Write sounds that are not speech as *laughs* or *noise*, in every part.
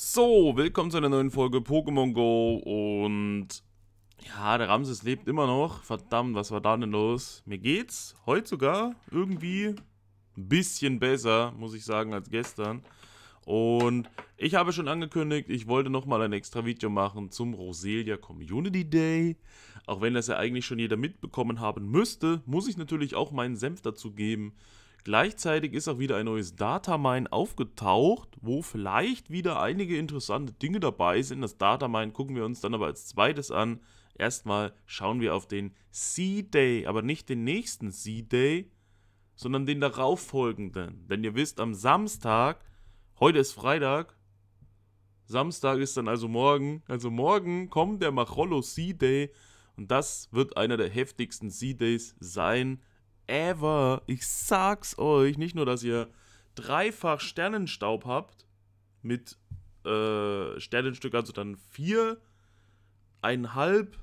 So, willkommen zu einer neuen Folge Pokémon Go und ja, der Ramses lebt immer noch. Verdammt, was war da denn los? Mir geht's heute sogar irgendwie ein bisschen besser, muss ich sagen, als gestern. Und ich habe schon angekündigt, ich wollte nochmal ein extra Video machen zum Roselia Community Day. Auch wenn das ja eigentlich schon jeder mitbekommen haben müsste, muss ich natürlich auch meinen Senf dazu geben. Gleichzeitig ist auch wieder ein neues Datamine aufgetaucht, wo vielleicht wieder einige interessante Dinge dabei sind. Das Datamine gucken wir uns dann aber als zweites an. Erstmal schauen wir auf den C-Day, aber nicht den nächsten C-Day, sondern den darauffolgenden. Denn ihr wisst, am Samstag, heute ist Freitag, Samstag ist dann also morgen, also morgen kommt der Macholo C-Day und das wird einer der heftigsten C-Days sein ever. Ich sag's euch. Nicht nur, dass ihr dreifach Sternenstaub habt mit äh, Sternenstück, also dann vier, einhalb,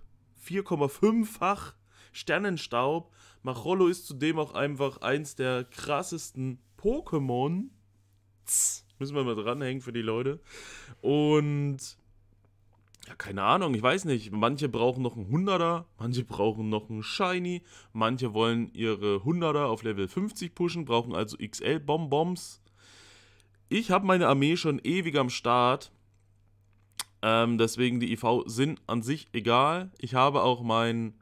4,5-fach Sternenstaub. Machollo ist zudem auch einfach eins der krassesten Pokémon. Müssen wir mal dranhängen für die Leute. Und ja, keine Ahnung, ich weiß nicht. Manche brauchen noch einen Hunderter, manche brauchen noch einen Shiny, manche wollen ihre Hunderter auf Level 50 pushen, brauchen also XL-Bombombs. Ich habe meine Armee schon ewig am Start. Ähm, deswegen die IV sind an sich egal. Ich habe auch mein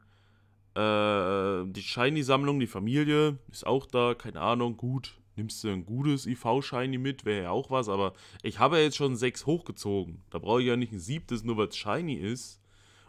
äh, die Shiny-Sammlung, die Familie ist auch da, keine Ahnung, gut nimmst du ein gutes IV-Shiny mit, wäre ja auch was, aber ich habe ja jetzt schon sechs hochgezogen. Da brauche ich ja nicht ein siebtes, nur weil es Shiny ist.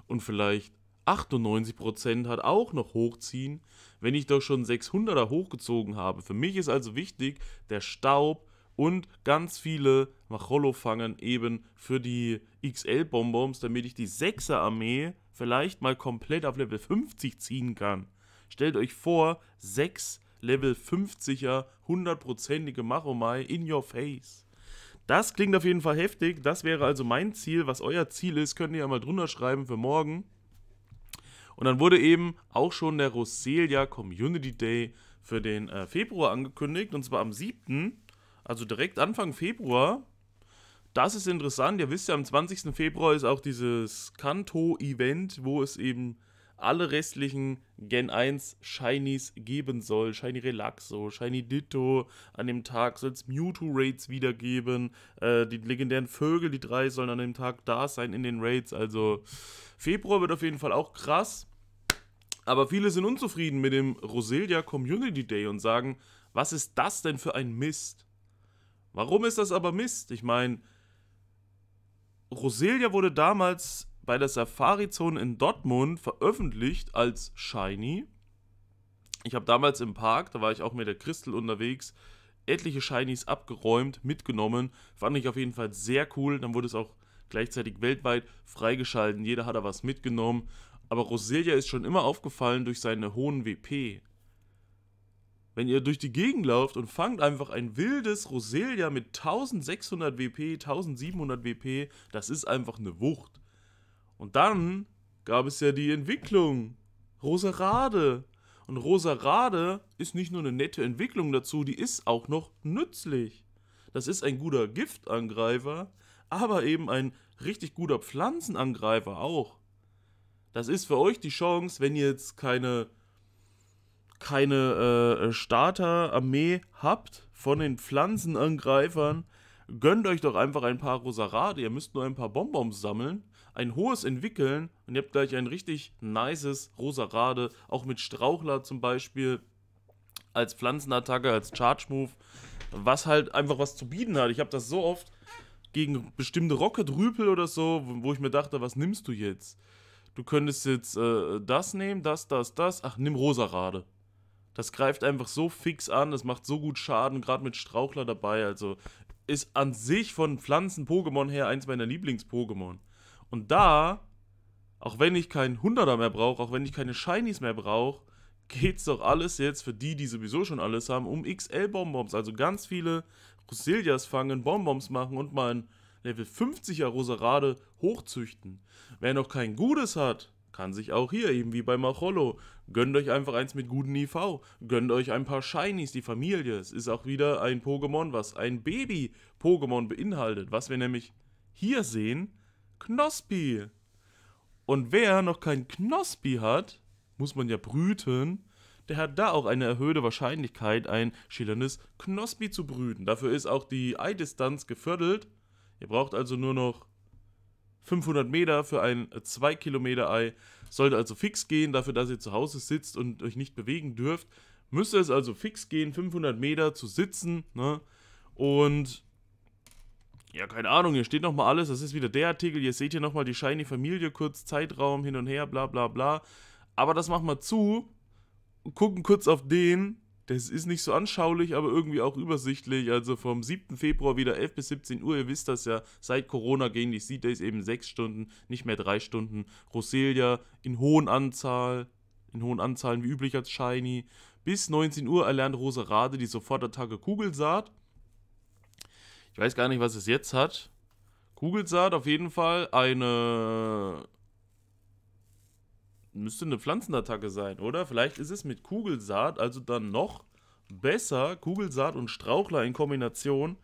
Und vielleicht 98% hat auch noch hochziehen, wenn ich doch schon 600er hochgezogen habe. Für mich ist also wichtig, der Staub und ganz viele Machollo fangen eben für die XL-Bonbons, damit ich die 6er-Armee vielleicht mal komplett auf Level 50 ziehen kann. Stellt euch vor, 6 Level 50er, hundertprozentige Maromai in your face. Das klingt auf jeden Fall heftig. Das wäre also mein Ziel. Was euer Ziel ist, könnt ihr ja mal drunter schreiben für morgen. Und dann wurde eben auch schon der Roselia Community Day für den äh, Februar angekündigt. Und zwar am 7., also direkt Anfang Februar. Das ist interessant. Ihr wisst ja, am 20. Februar ist auch dieses Kanto-Event, wo es eben alle restlichen Gen 1 Shinies geben soll. Shiny Relaxo, Shiny Ditto. An dem Tag soll es Mewtwo-Raids wiedergeben. Äh, die legendären Vögel, die drei, sollen an dem Tag da sein in den Raids. Also Februar wird auf jeden Fall auch krass. Aber viele sind unzufrieden mit dem Roselia Community Day und sagen, was ist das denn für ein Mist? Warum ist das aber Mist? Ich meine, Roselia wurde damals bei der Safari Zone in Dortmund veröffentlicht als Shiny. Ich habe damals im Park, da war ich auch mit der Crystal unterwegs, etliche Shinies abgeräumt, mitgenommen. Fand ich auf jeden Fall sehr cool. Dann wurde es auch gleichzeitig weltweit freigeschalten. Jeder hat da was mitgenommen. Aber Roselia ist schon immer aufgefallen durch seine hohen WP. Wenn ihr durch die Gegend lauft und fangt einfach ein wildes Roselia mit 1600 WP, 1700 WP, das ist einfach eine Wucht. Und dann gab es ja die Entwicklung. Rosarade. Und Rosarade ist nicht nur eine nette Entwicklung dazu, die ist auch noch nützlich. Das ist ein guter Giftangreifer, aber eben ein richtig guter Pflanzenangreifer auch. Das ist für euch die Chance, wenn ihr jetzt keine, keine äh, Starterarmee habt von den Pflanzenangreifern, gönnt euch doch einfach ein paar Rosarade. Ihr müsst nur ein paar Bonbons sammeln ein hohes Entwickeln und ihr habt gleich ein richtig nices Rosarade, auch mit Strauchler zum Beispiel als Pflanzenattacke, als Charge-Move, was halt einfach was zu bieten hat. Ich habe das so oft gegen bestimmte Rocket-Rüpel oder so, wo ich mir dachte, was nimmst du jetzt? Du könntest jetzt äh, das nehmen, das, das, das. Ach, nimm Rosarade. Das greift einfach so fix an, das macht so gut Schaden, gerade mit Strauchler dabei. Also ist an sich von Pflanzen-Pokémon her eins meiner Lieblings-Pokémon. Und da, auch wenn ich keinen Hunderter mehr brauche, auch wenn ich keine Shinies mehr brauche, geht's doch alles jetzt für die, die sowieso schon alles haben, um XL-Bonbons. Also ganz viele Roselias fangen, Bonbons machen und mal ein Level 50er Roserade hochzüchten. Wer noch kein Gutes hat, kann sich auch hier, eben wie bei Macholo, gönnt euch einfach eins mit guten IV, gönnt euch ein paar Shinies, die Familie. Es ist auch wieder ein Pokémon, was ein Baby-Pokémon beinhaltet. Was wir nämlich hier sehen, Knospi. Und wer noch kein Knospi hat, muss man ja brüten, der hat da auch eine erhöhte Wahrscheinlichkeit, ein schillerndes Knospi zu brüten. Dafür ist auch die Eidistanz gefördelt. Ihr braucht also nur noch 500 Meter für ein 2 Kilometer Ei. Sollte also fix gehen, dafür, dass ihr zu Hause sitzt und euch nicht bewegen dürft. Müsste es also fix gehen, 500 Meter zu sitzen. Ne? Und ja, keine Ahnung, hier steht nochmal alles, das ist wieder der Artikel, Ihr seht hier nochmal die Shiny Familie, kurz Zeitraum, hin und her, bla bla bla. Aber das machen wir zu, gucken kurz auf den, das ist nicht so anschaulich, aber irgendwie auch übersichtlich. Also vom 7. Februar wieder 11 bis 17 Uhr. Ihr wisst das ja, seit Corona gehen die Seed Days eben 6 Stunden, nicht mehr 3 Stunden. Roselia in hohen Anzahl, in hohen Anzahlen wie üblich als Shiny. Bis 19 Uhr erlernt Roserade die Sofortattacke Kugelsaat. Ich weiß gar nicht, was es jetzt hat. Kugelsaat auf jeden Fall eine. Müsste eine Pflanzenattacke sein, oder? Vielleicht ist es mit Kugelsaat, also dann noch besser. Kugelsaat und Strauchler in Kombination.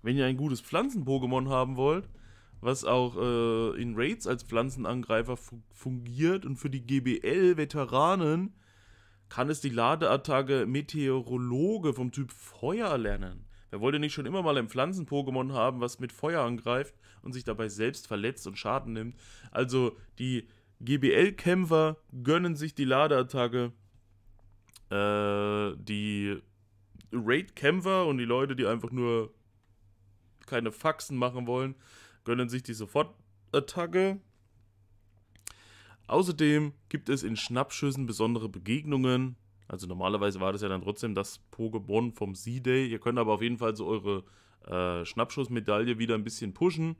Wenn ihr ein gutes Pflanzen-Pokémon haben wollt, was auch äh, in Raids als Pflanzenangreifer fu fungiert und für die GBL-Veteranen kann es die Ladeattacke Meteorologe vom Typ Feuer lernen. Wer wollte nicht schon immer mal ein Pflanzen-Pokémon haben, was mit Feuer angreift und sich dabei selbst verletzt und Schaden nimmt? Also die GBL-Kämpfer gönnen sich die Ladeattacke. Äh, die Raid-Kämpfer und die Leute, die einfach nur keine Faxen machen wollen, gönnen sich die Sofortattacke. Außerdem gibt es in Schnappschüssen besondere Begegnungen, also normalerweise war das ja dann trotzdem das Pokémon vom C-Day. Ihr könnt aber auf jeden Fall so eure äh, Schnappschussmedaille wieder ein bisschen pushen.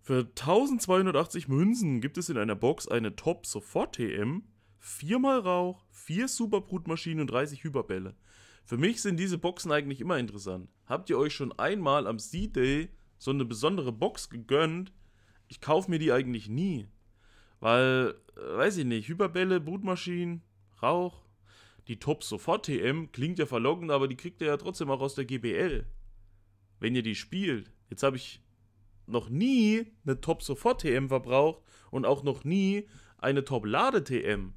Für 1280 Münzen gibt es in einer Box eine Top Sofort TM, viermal Rauch, vier Superbrutmaschinen und 30 Hyperbälle. Für mich sind diese Boxen eigentlich immer interessant. Habt ihr euch schon einmal am C-Day so eine besondere Box gegönnt? Ich kaufe mir die eigentlich nie. Weil, äh, weiß ich nicht, Hyperbälle, Brutmaschinen, Rauch, die Top-Sofort-TM klingt ja verlockend, aber die kriegt ihr ja trotzdem auch aus der GBL. Wenn ihr die spielt. Jetzt habe ich noch nie eine Top-Sofort-TM verbraucht und auch noch nie eine Top-Lade-TM.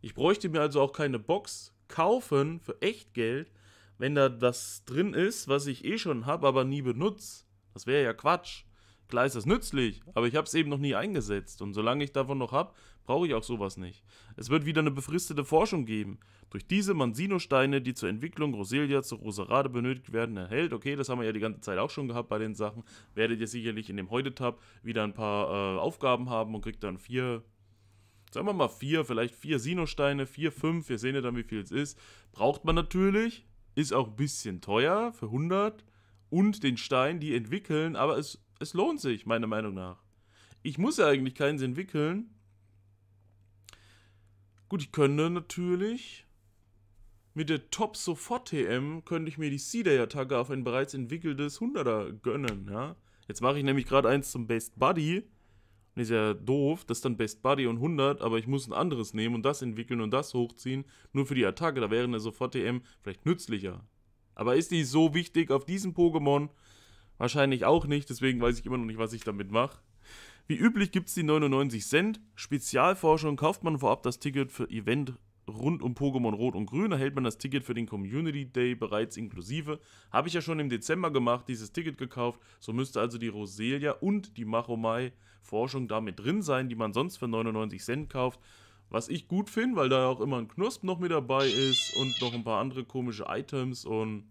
Ich bräuchte mir also auch keine Box kaufen für echt Geld, wenn da das drin ist, was ich eh schon habe, aber nie benutze. Das wäre ja Quatsch. Klar ist das nützlich, aber ich habe es eben noch nie eingesetzt. Und solange ich davon noch habe, brauche ich auch sowas nicht. Es wird wieder eine befristete Forschung geben. Durch diese Mansino-Steine, die zur Entwicklung Roselia zur Roserade benötigt werden, erhält, okay, das haben wir ja die ganze Zeit auch schon gehabt bei den Sachen, werdet ihr sicherlich in dem Heute-Tab wieder ein paar äh, Aufgaben haben und kriegt dann vier sagen wir mal vier, vielleicht vier Sinosteine, vier, fünf, wir sehen ja dann, wie viel es ist. Braucht man natürlich, ist auch ein bisschen teuer für 100 und den Stein, die entwickeln, aber es es lohnt sich, meiner Meinung nach. Ich muss ja eigentlich keins entwickeln. Gut, ich könnte natürlich mit der Top Sofort TM könnte ich mir die Seeder Attacke auf ein bereits entwickeltes 100er gönnen, ja? Jetzt mache ich nämlich gerade eins zum Best Buddy. Und ist ja doof, das ist dann Best Buddy und 100, aber ich muss ein anderes nehmen und das entwickeln und das hochziehen. Nur für die Attacke, da wäre eine Sofort TM vielleicht nützlicher. Aber ist die so wichtig auf diesem Pokémon? Wahrscheinlich auch nicht, deswegen weiß ich immer noch nicht, was ich damit mache. Wie üblich gibt es die 99 Cent. Spezialforschung kauft man vorab das Ticket für Event rund um Pokémon Rot und Grün. Erhält man das Ticket für den Community Day bereits inklusive. Habe ich ja schon im Dezember gemacht, dieses Ticket gekauft. So müsste also die Roselia und die Machomai Forschung damit drin sein, die man sonst für 99 Cent kauft. Was ich gut finde, weil da ja auch immer ein Knusp noch mit dabei ist und noch ein paar andere komische Items und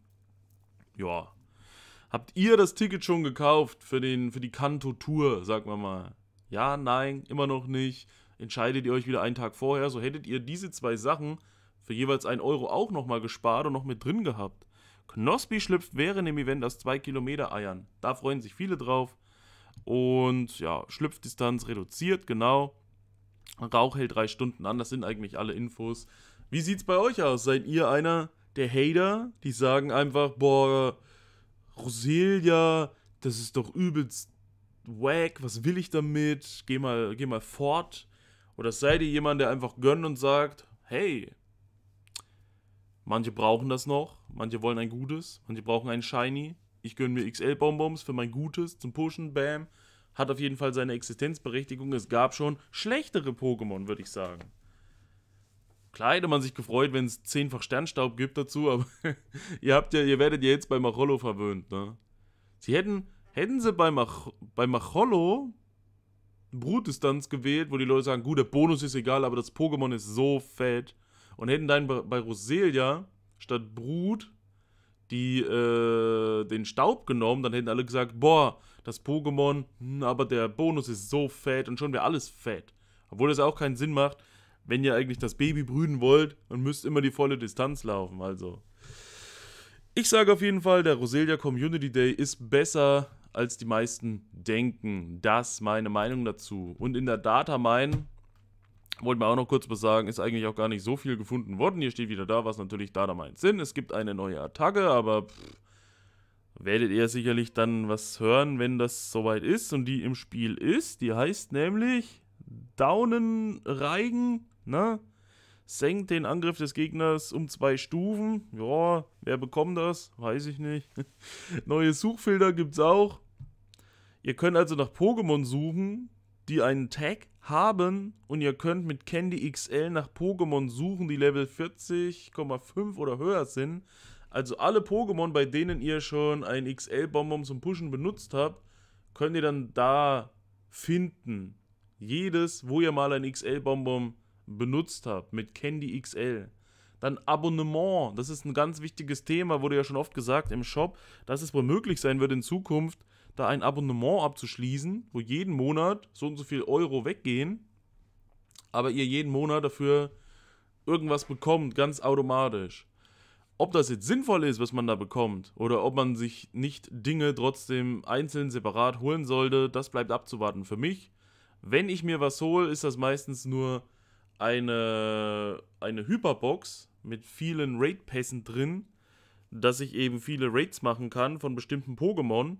ja, Habt ihr das Ticket schon gekauft für, den, für die Kanto-Tour, sagen wir mal? Ja, nein, immer noch nicht. Entscheidet ihr euch wieder einen Tag vorher, so hättet ihr diese zwei Sachen für jeweils einen Euro auch nochmal gespart und noch mit drin gehabt. Knospi schlüpft während dem Event aus 2 Kilometer Eiern. Da freuen sich viele drauf. Und ja, Schlüpfdistanz reduziert, genau. Rauch hält drei Stunden an, das sind eigentlich alle Infos. Wie sieht's bei euch aus? Seid ihr einer der Hater, die sagen einfach, boah, Roselia, das ist doch übelst wack, was will ich damit? Geh mal, geh mal fort. Oder sei dir jemand, der einfach gönnt und sagt, hey, manche brauchen das noch, manche wollen ein gutes, manche brauchen ein Shiny. Ich gönne mir XL-Bonbons für mein Gutes zum Pushen, bam. Hat auf jeden Fall seine Existenzberechtigung. Es gab schon schlechtere Pokémon, würde ich sagen. Klar hätte man sich gefreut, wenn es zehnfach Sternstaub gibt dazu, aber *laughs* ihr habt ja, ihr werdet ja jetzt bei Macholo verwöhnt, ne? Sie hätten, hätten sie bei, Mach, bei Macholo Brutdistanz gewählt, wo die Leute sagen, gut, der Bonus ist egal, aber das Pokémon ist so fett. Und hätten dann bei, Roselia statt Brut die äh, den Staub genommen, dann hätten alle gesagt, boah, das Pokémon, hm, aber der Bonus ist so fett und schon wäre alles fett. Obwohl das auch keinen Sinn macht, wenn ihr eigentlich das Baby brüden wollt und müsst immer die volle Distanz laufen. Also, ich sage auf jeden Fall, der Roselia Community Day ist besser, als die meisten denken. Das meine Meinung dazu. Und in der Data Mine, wollten wir auch noch kurz was sagen, ist eigentlich auch gar nicht so viel gefunden worden. Hier steht wieder da, was natürlich Data Mines sind. Es gibt eine neue Attacke, aber pff, werdet ihr sicherlich dann was hören, wenn das soweit ist und die im Spiel ist. Die heißt nämlich Daunenreigen, Reigen ne? Senkt den Angriff des Gegners um zwei Stufen. Ja, wer bekommt das? Weiß ich nicht. *laughs* Neue Suchfilter gibt's auch. Ihr könnt also nach Pokémon suchen, die einen Tag haben und ihr könnt mit Candy XL nach Pokémon suchen, die Level 40,5 oder höher sind. Also alle Pokémon, bei denen ihr schon ein XL-Bonbon zum Pushen benutzt habt, könnt ihr dann da finden. Jedes, wo ihr mal ein XL-Bonbon benutzt benutzt habe mit Candy XL, dann Abonnement, das ist ein ganz wichtiges Thema, wurde ja schon oft gesagt im Shop, dass es wohl möglich sein wird in Zukunft, da ein Abonnement abzuschließen, wo jeden Monat so und so viel Euro weggehen, aber ihr jeden Monat dafür irgendwas bekommt, ganz automatisch. Ob das jetzt sinnvoll ist, was man da bekommt, oder ob man sich nicht Dinge trotzdem einzeln separat holen sollte, das bleibt abzuwarten. Für mich, wenn ich mir was hole, ist das meistens nur eine, eine Hyperbox mit vielen Raid-Pässen drin, dass ich eben viele Raids machen kann von bestimmten Pokémon.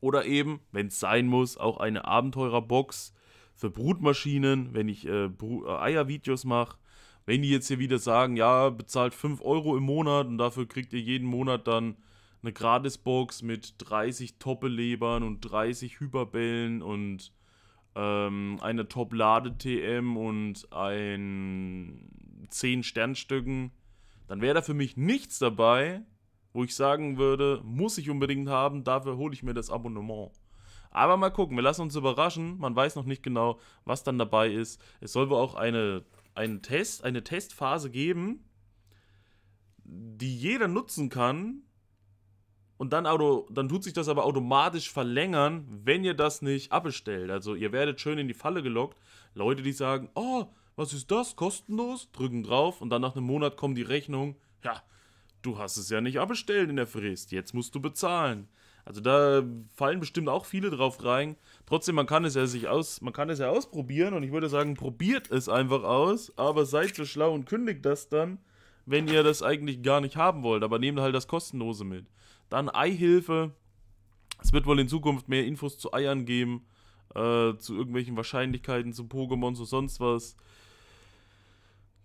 Oder eben, wenn es sein muss, auch eine Abenteurerbox für Brutmaschinen, wenn ich äh, Bru äh, Eiervideos mache. Wenn die jetzt hier wieder sagen, ja, bezahlt 5 Euro im Monat und dafür kriegt ihr jeden Monat dann eine Gratisbox mit 30 Toppelebern und 30 Hyperbällen und ähm, eine Top-Lade-TM und ein 10 Sternstücken, dann wäre da für mich nichts dabei, wo ich sagen würde, muss ich unbedingt haben, dafür hole ich mir das Abonnement. Aber mal gucken, wir lassen uns überraschen. Man weiß noch nicht genau, was dann dabei ist. Es soll wohl auch eine, einen Test, eine Testphase geben, die jeder nutzen kann, und dann, auto, dann tut sich das aber automatisch verlängern, wenn ihr das nicht abbestellt. Also ihr werdet schön in die Falle gelockt. Leute, die sagen, oh, was ist das, kostenlos, drücken drauf und dann nach einem Monat kommt die Rechnung, ja, du hast es ja nicht abbestellt in der Frist, jetzt musst du bezahlen. Also da fallen bestimmt auch viele drauf rein. Trotzdem, man kann es ja sich aus, man kann es ja ausprobieren und ich würde sagen, probiert es einfach aus, aber seid so schlau und kündigt das dann, wenn ihr das eigentlich gar nicht haben wollt, aber nehmt halt das kostenlose mit. Dann Eihilfe. Es wird wohl in Zukunft mehr Infos zu Eiern geben, äh, zu irgendwelchen Wahrscheinlichkeiten, zu Pokémon, zu sonst was.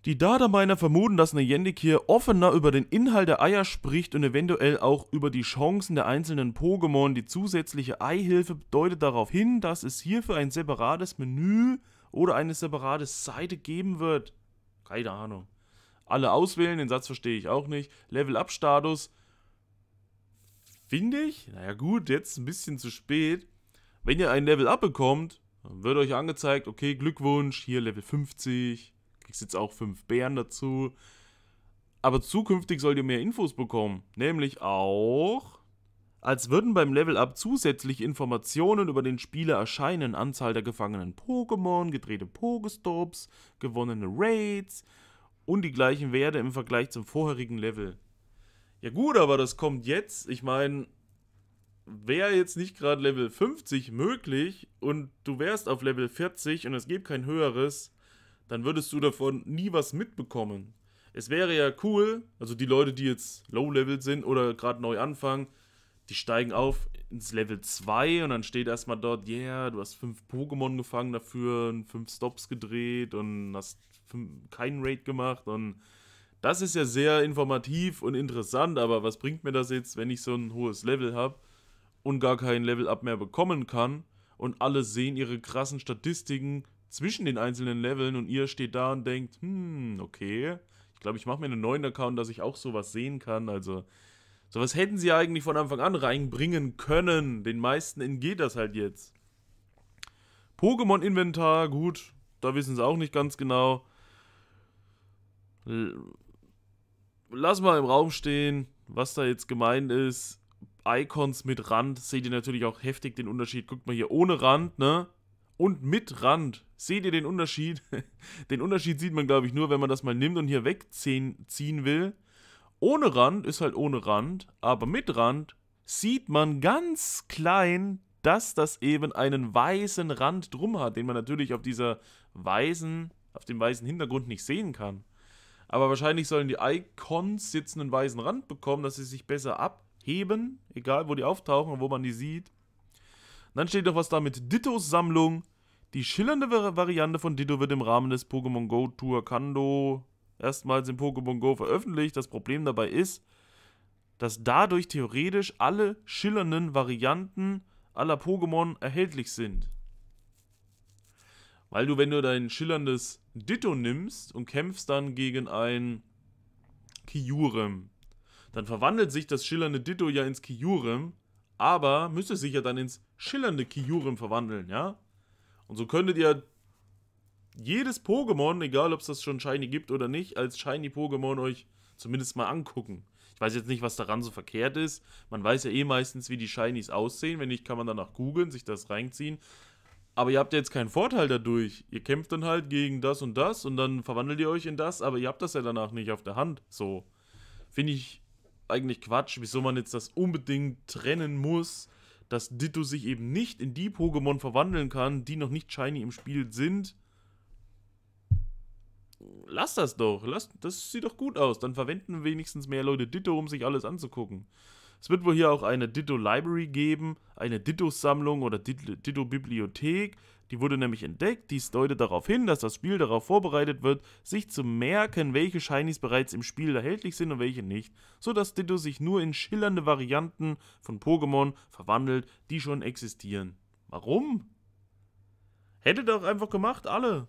Die Data-Miner vermuten, dass eine Yendik hier offener über den Inhalt der Eier spricht und eventuell auch über die Chancen der einzelnen Pokémon. Die zusätzliche Eihilfe deutet darauf hin, dass es hierfür ein separates Menü oder eine separate Seite geben wird. Keine Ahnung. Alle auswählen, den Satz verstehe ich auch nicht. Level-Up-Status, finde ich, naja gut, jetzt ein bisschen zu spät. Wenn ihr ein Level abbekommt, dann wird euch angezeigt, okay, Glückwunsch, hier Level 50, kriegst jetzt auch 5 Bären dazu. Aber zukünftig sollt ihr mehr Infos bekommen, nämlich auch, als würden beim Level-Up zusätzlich Informationen über den Spieler erscheinen, Anzahl der gefangenen Pokémon, gedrehte Pokestops, gewonnene Raids und die gleichen Werte im Vergleich zum vorherigen Level. Ja gut, aber das kommt jetzt. Ich meine, wäre jetzt nicht gerade Level 50 möglich und du wärst auf Level 40 und es gibt kein höheres, dann würdest du davon nie was mitbekommen. Es wäre ja cool, also die Leute, die jetzt low-level sind oder gerade neu anfangen, die steigen auf ins Level 2 und dann steht erstmal dort, yeah, du hast 5 Pokémon gefangen dafür und 5 Stops gedreht und hast keinen Raid gemacht und das ist ja sehr informativ und interessant, aber was bringt mir das jetzt, wenn ich so ein hohes Level habe und gar kein Level-Up mehr bekommen kann und alle sehen ihre krassen Statistiken zwischen den einzelnen Leveln und ihr steht da und denkt, hm, okay, ich glaube, ich mache mir einen neuen Account, dass ich auch sowas sehen kann, also... Sowas hätten sie eigentlich von Anfang an reinbringen können. Den meisten entgeht das halt jetzt. Pokémon-Inventar, gut, da wissen sie auch nicht ganz genau lass mal im Raum stehen, was da jetzt gemeint ist. Icons mit Rand, seht ihr natürlich auch heftig den Unterschied. Guckt mal hier, ohne Rand, ne? Und mit Rand, seht ihr den Unterschied? *laughs* den Unterschied sieht man, glaube ich, nur, wenn man das mal nimmt und hier wegziehen will. Ohne Rand ist halt ohne Rand, aber mit Rand sieht man ganz klein, dass das eben einen weißen Rand drum hat, den man natürlich auf dieser weißen, auf dem weißen Hintergrund nicht sehen kann. Aber wahrscheinlich sollen die Icons jetzt einen weißen Rand bekommen, dass sie sich besser abheben, egal wo die auftauchen und wo man die sieht. Und dann steht noch was da mit Dittos Sammlung. Die schillernde Variante von Ditto wird im Rahmen des Pokémon Go Tour Kando erstmals in Pokémon Go veröffentlicht. Das Problem dabei ist, dass dadurch theoretisch alle schillernden Varianten aller Pokémon erhältlich sind. Weil du, wenn du dein schillerndes Ditto nimmst und kämpfst dann gegen ein Kyurem, dann verwandelt sich das schillernde Ditto ja ins Kyurem, aber müsste sich ja dann ins schillernde Kyurem verwandeln, ja? Und so könntet ihr jedes Pokémon, egal ob es das schon Shiny gibt oder nicht, als Shiny-Pokémon euch zumindest mal angucken. Ich weiß jetzt nicht, was daran so verkehrt ist. Man weiß ja eh meistens, wie die Shinies aussehen. Wenn nicht, kann man danach googeln, sich das reinziehen aber ihr habt ja jetzt keinen Vorteil dadurch. Ihr kämpft dann halt gegen das und das und dann verwandelt ihr euch in das, aber ihr habt das ja danach nicht auf der Hand. So. Finde ich eigentlich Quatsch, wieso man jetzt das unbedingt trennen muss, dass Ditto sich eben nicht in die Pokémon verwandeln kann, die noch nicht shiny im Spiel sind. Lass das doch. Lass, das sieht doch gut aus. Dann verwenden wenigstens mehr Leute Ditto, um sich alles anzugucken. Es wird wohl hier auch eine Ditto Library geben, eine Ditto-Sammlung oder Ditto-Bibliothek. Die wurde nämlich entdeckt. Dies deutet darauf hin, dass das Spiel darauf vorbereitet wird, sich zu merken, welche Shinies bereits im Spiel erhältlich sind und welche nicht, sodass Ditto sich nur in schillernde Varianten von Pokémon verwandelt, die schon existieren. Warum? Hätte doch einfach gemacht, alle.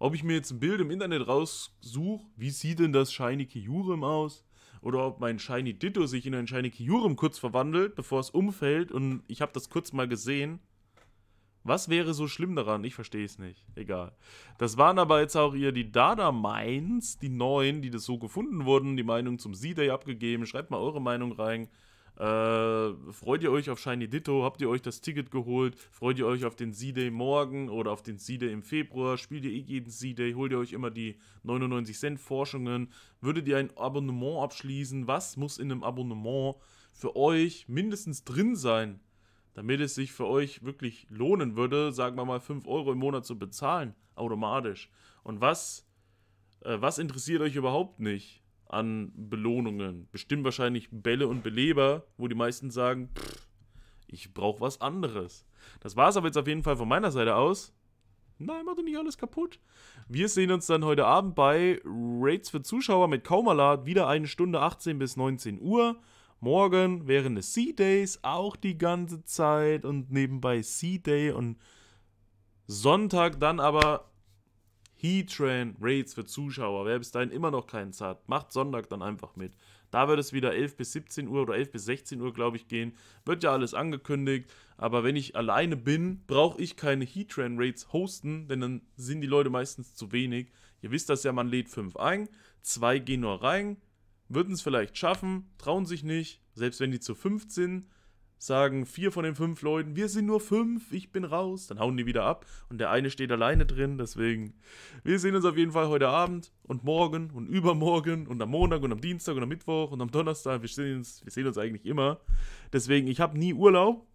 Ob ich mir jetzt ein Bild im Internet raussuche, wie sieht denn das Shiny Kyurem aus? oder ob mein Shiny Ditto sich in ein Shiny Kyurem kurz verwandelt, bevor es umfällt und ich habe das kurz mal gesehen. Was wäre so schlimm daran? Ich verstehe es nicht. Egal. Das waren aber jetzt auch ihr die Dada Mines, die neuen, die das so gefunden wurden, die Meinung zum Z-Day abgegeben. Schreibt mal eure Meinung rein. Äh, freut ihr euch auf Shiny Ditto? Habt ihr euch das Ticket geholt? Freut ihr euch auf den Z-Day morgen oder auf den Z-Day im Februar? Spielt ihr eh jeden Z-Day? Holt ihr euch immer die 99 Cent Forschungen? Würdet ihr ein Abonnement abschließen? Was muss in einem Abonnement für euch mindestens drin sein, damit es sich für euch wirklich lohnen würde, sagen wir mal 5 Euro im Monat zu bezahlen? Automatisch. Und was, äh, was interessiert euch überhaupt nicht? an Belohnungen. Bestimmt wahrscheinlich Bälle und Beleber, wo die meisten sagen, pff, ich brauche was anderes. Das war es aber jetzt auf jeden Fall von meiner Seite aus. Nein, mach doch nicht alles kaputt. Wir sehen uns dann heute Abend bei Raids für Zuschauer mit Kaumalat. Wieder eine Stunde 18 bis 19 Uhr. Morgen während des Sea Days auch die ganze Zeit und nebenbei Sea Day und Sonntag dann aber Heatran Raids für Zuschauer. Wer bis dahin immer noch keins hat, macht Sonntag dann einfach mit. Da wird es wieder 11 bis 17 Uhr oder 11 bis 16 Uhr, glaube ich, gehen. Wird ja alles angekündigt. Aber wenn ich alleine bin, brauche ich keine Heatran Rates hosten, denn dann sind die Leute meistens zu wenig. Ihr wisst das ja, man lädt 5 ein, 2 gehen nur rein, würden es vielleicht schaffen, trauen sich nicht, selbst wenn die zu 15 sind sagen vier von den fünf Leuten, wir sind nur fünf, ich bin raus. Dann hauen die wieder ab und der eine steht alleine drin. Deswegen, wir sehen uns auf jeden Fall heute Abend und morgen und übermorgen und am Montag und am Dienstag und am Mittwoch und am Donnerstag. Wir sehen uns, wir sehen uns eigentlich immer. Deswegen, ich habe nie Urlaub.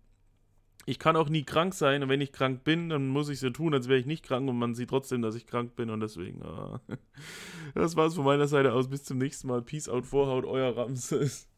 Ich kann auch nie krank sein und wenn ich krank bin, dann muss ich so tun, als wäre ich nicht krank und man sieht trotzdem, dass ich krank bin und deswegen. Ah. *laughs* Das es von meiner Seite aus. Bis zum nächsten Mal. Peace out, Vorhaut, euer Ramses.